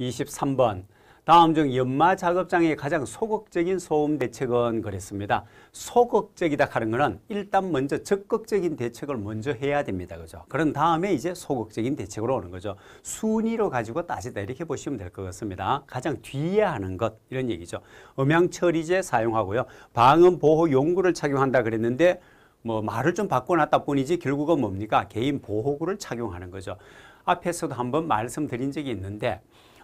23번 다음 중 연마 작업장의 가장 소극적인 소음 대책은 그랬습니다. 소극적이다 하는 것은 일단 먼저 적극적인 대책을 먼저 해야 됩니다. 그죠? 그런 다음에 이제 소극적인 대책으로 오는 거죠. 순위로 가지고 따지다 이렇게 보시면 될 것 같습니다. 가장 뒤에 하는 것 이런 얘기죠. 음향 처리제 사용하고요. 방음 보호 용구를 착용한다 그랬는데 뭐 말을 좀 바꿔놨다 뿐이지 결국은 뭡니까? 개인 보호구를 착용하는 거죠. 앞에서도 한번 말씀드린 적이 있는데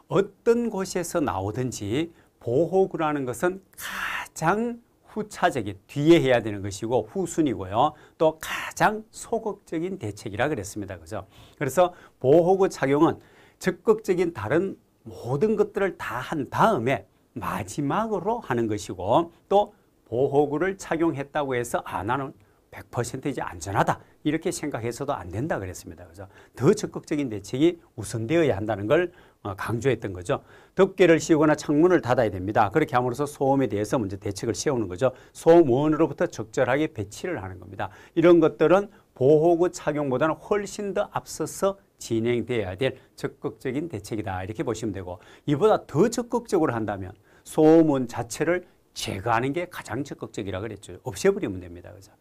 어떤 곳에서 나오든지 보호구라는 것은 가장 후차적인 뒤에 해야 되는 것이고 후순이고요. 또 가장 소극적인 대책이라 그랬습니다. 그죠? 그래서 보호구 착용은 적극적인 다른 모든 것들을 다 한 다음에 마지막으로 하는 것이고 또 보호구를 착용했다고 해서 안 하는 100% 이제 안전하다 이렇게 생각해서도 안 된다 그랬습니다. 그래서 더 적극적인 대책이 우선되어야 한다는 걸 어, 강조했던 거죠. 덮개를 씌우거나 창문을 닫아야 됩니다. 그렇게 함으로써 소음에 대해서 먼저 대책을 세우는 거죠. 소음원으로부터 적절하게 배치를 하는 겁니다. 이런 것들은 보호구 착용보다는 훨씬 더 앞서서 진행돼야 될 적극적인 대책이다 이렇게 보시면 되고 이보다 더 적극적으로 한다면 소음원 자체를 제거하는 게 가장 적극적이라 고 그랬죠. 없애버리면 됩니다. 그죠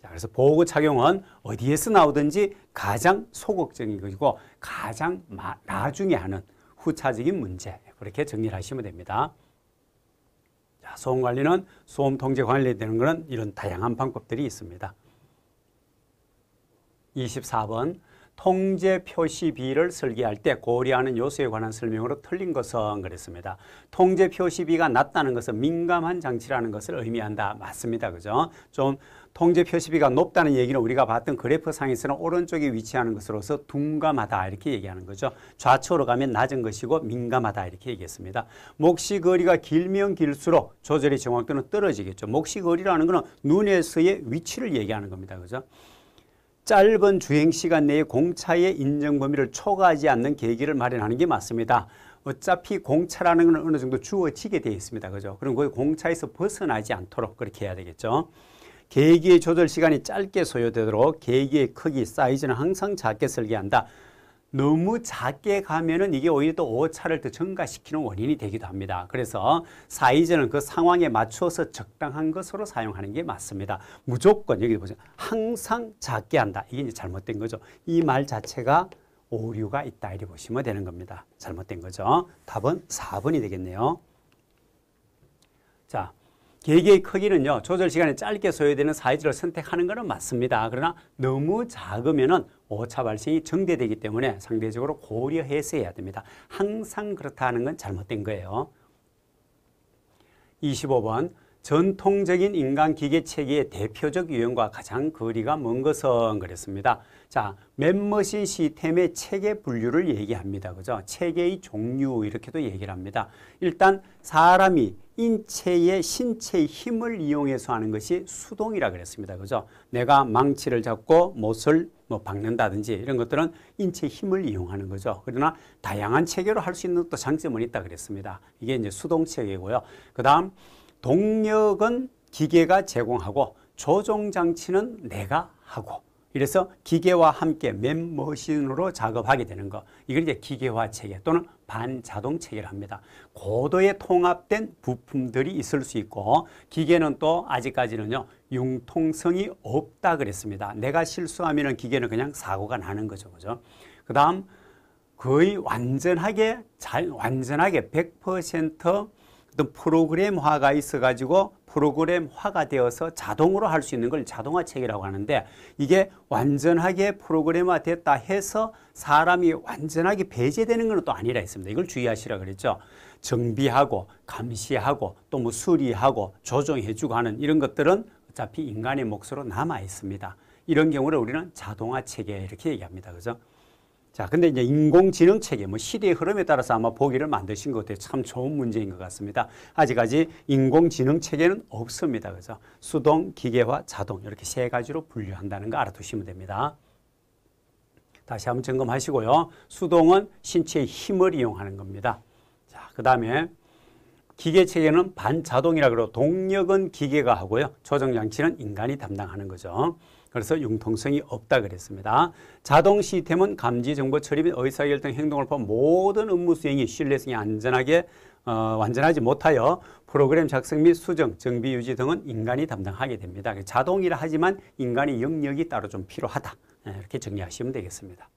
자, 그래서 보호구 착용은 어디에서 나오든지 가장 소극적인 것이고 가장 마, 나중에 하는 후차적인 문제 그렇게 정리를 하시면 됩니다. 자, 소음 관리는 소음 통제 관리되는 것은 이런 다양한 방법들이 있습니다. 24번 통제 표시비를 설계할 때 고려하는 요소에 관한 설명으로 틀린 것은 그랬습니다. 통제 표시비가 낮다는 것은 민감한 장치라는 것을 의미한다. 맞습니다. 그죠? 좀 통제 표시비가 높다는 얘기는 우리가 봤던 그래프 상에서는 오른쪽에 위치하는 것으로서 둔감하다 이렇게 얘기하는 거죠. 좌측으로 가면 낮은 것이고 민감하다 이렇게 얘기했습니다. 몫이 거리가 길면 길수록 조절의 정확도는 떨어지겠죠. 몫이 거리라는 것은 눈에서의 위치를 얘기하는 겁니다. 그죠? 짧은 주행 시간 내에 공차의 인정 범위를 초과하지 않는 계기를 마련하는 게 맞습니다. 어차피 공차라는 건 어느 정도 주어지게 되어 있습니다. 그죠? 그럼 거기 공차에서 벗어나지 않도록 그렇게 해야 되겠죠. 계기의 조절 시간이 짧게 소요되도록 계기의 크기, 사이즈는 항상 작게 설계한다. 너무 작게 가면은 이게 오히려 또 오차를 더 증가시키는 원인이 되기도 합니다. 그래서 사이즈는 그 상황에 맞춰서 적당한 것으로 사용하는 게 맞습니다. 무조건 여기 보세요. 항상 작게 한다. 이게 이제 잘못된 거죠. 이 말 자체가 오류가 있다. 이렇게 보시면 되는 겁니다. 잘못된 거죠. 답은 4번이 되겠네요. 자, 기계의 크기는요. 조절 시간이 짧게 소요되는 사이즈를 선택하는 것은 맞습니다. 그러나 너무 작으면 오차 발생이 증대되기 때문에 상대적으로 고려해서 해야 됩니다. 항상 그렇다는 건 잘못된 거예요. 25번 전통적인 인간기계 체계의 대표적 유형과 가장 거리가 먼 것은 그랬습니다. 자, 맨머신 시스템의 체계 분류를 얘기합니다. 그죠? 체계의 종류 이렇게도 얘기를 합니다. 일단 사람이 인체의 신체의 힘을 이용해서 하는 것이 수동이라 그랬습니다. 그죠? 내가 망치를 잡고 못을 뭐 박는다든지 이런 것들은 인체의 힘을 이용하는 거죠. 그러나 다양한 체계로 할 수 있는 또 장점은 있다 그랬습니다. 이게 이제 수동 체계고요. 그다음 동력은 기계가 제공하고 조종 장치는 내가 하고 이래서 기계와 함께 맨머신으로 작업하게 되는 것. 이걸 이제 기계화 체계 또는 반자동 체계를 합니다. 고도에 통합된 부품들이 있을 수 있고 기계는 또 아직까지는요. 융통성이 없다 그랬습니다. 내가 실수하면 기계는 그냥 사고가 나는 거죠. 그죠? 그 다음 거의 완전하게 잘, 완전하게 100% 어떤 프로그램화가 있어가지고 프로그램화가 되어서 자동으로 할 수 있는 걸 자동화 체계라고 하는데 이게 완전하게 프로그램화 됐다 해서 사람이 완전하게 배제되는 건또 아니라 했습니다. 이걸 주의하시라 그랬죠. 정비하고 감시하고 또 뭐 수리하고 조정해주고 하는 이런 것들은 어차피 인간의 몫으로 남아 있습니다. 이런 경우를 우리는 자동화 체계 이렇게 얘기합니다. 그죠? 자, 근데 이제 인공지능 체계, 뭐 시대의 흐름에 따라서 아마 보기를 만드신 것 같아요. 참 좋은 문제인 것 같습니다. 아직까지 인공지능 체계는 없습니다. 그래서 수동, 기계화, 자동 이렇게 세 가지로 분류한다는 거 알아두시면 됩니다. 다시 한번 점검하시고요. 수동은 신체의 힘을 이용하는 겁니다. 자, 그 다음에 기계 체계는 반자동이라 그러고 동력은 기계가 하고요. 조정 장치는 인간이 담당하는 거죠. 그래서 융통성이 없다 그랬습니다. 자동 시스템은 감지, 정보 처리 및 의사결정 행동을 포함 모든 업무 수행이 신뢰성이 안전하게 어, 완전하지 못하여 프로그램 작성 및 수정, 정비 유지 등은 인간이 담당하게 됩니다. 자동이라 하지만 인간의 영역이 따로 좀 필요하다. 예, 이렇게 정리하시면 되겠습니다.